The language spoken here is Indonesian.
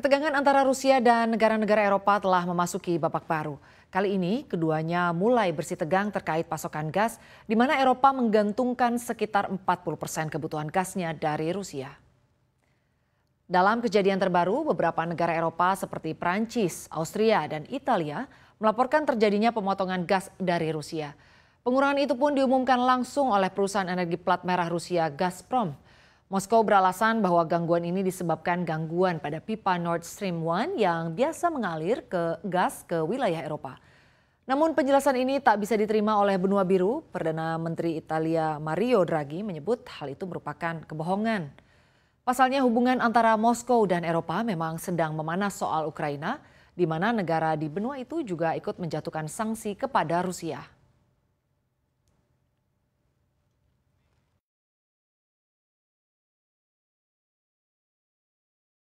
Ketegangan antara Rusia dan negara-negara Eropa telah memasuki babak baru. Kali ini keduanya mulai bersih tegang terkait pasokan gas, di mana Eropa menggantungkan sekitar 40 persen kebutuhan gasnya dari Rusia. Dalam kejadian terbaru, beberapa negara Eropa seperti Prancis, Austria, dan Italia melaporkan terjadinya pemotongan gas dari Rusia. Pengurangan itu pun diumumkan langsung oleh perusahaan energi plat merah Rusia Gazprom. Moskow beralasan bahwa gangguan ini disebabkan gangguan pada pipa Nord Stream 1 yang biasa mengalir ke gas ke wilayah Eropa. Namun penjelasan ini tak bisa diterima oleh benua biru. Perdana Menteri Italia Mario Draghi menyebut hal itu merupakan kebohongan. Pasalnya hubungan antara Moskow dan Eropa memang sedang memanas soal Ukraina, di mana negara di benua itu juga ikut menjatuhkan sanksi kepada Rusia.